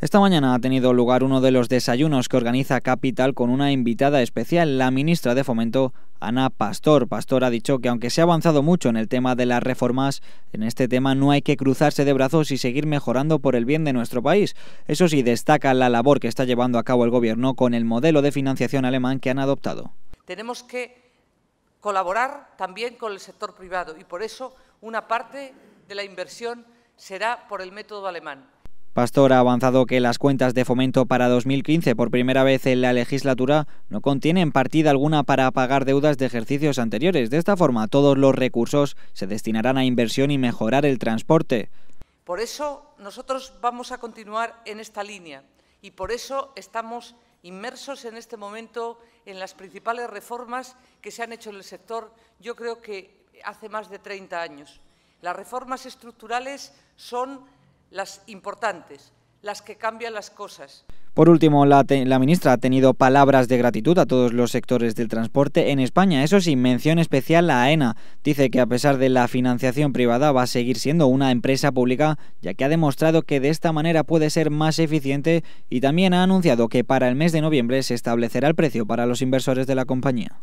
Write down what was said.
Esta mañana ha tenido lugar uno de los desayunos que organiza Capital con una invitada especial, la ministra de Fomento, Ana Pastor. Pastor ha dicho que aunque se ha avanzado mucho en el tema de las reformas, en este tema no hay que cruzarse de brazos y seguir mejorando por el bien de nuestro país. Eso sí, destaca la labor que está llevando a cabo el Gobierno con el modelo de financiación alemán que han adoptado. Tenemos que colaborar también con el sector privado y por eso una parte de la inversión será por el método alemán. Pastor ha avanzado que las cuentas de fomento para 2015, por primera vez en la legislatura, no contienen partida alguna para pagar deudas de ejercicios anteriores. De esta forma, todos los recursos se destinarán a inversión y mejorar el transporte. Por eso, nosotros vamos a continuar en esta línea y por eso estamos inmersos en este momento en las principales reformas que se han hecho en el sector, yo creo que hace más de 30 años. Las reformas estructurales son las importantes, las que cambian las cosas. Por último, la, ministra ha tenido palabras de gratitud a todos los sectores del transporte en España. Eso sin mención especial a AENA. Dice que a pesar de la financiación privada va a seguir siendo una empresa pública, ya que ha demostrado que de esta manera puede ser más eficiente y también ha anunciado que para el mes de noviembre se establecerá el precio para los inversores de la compañía.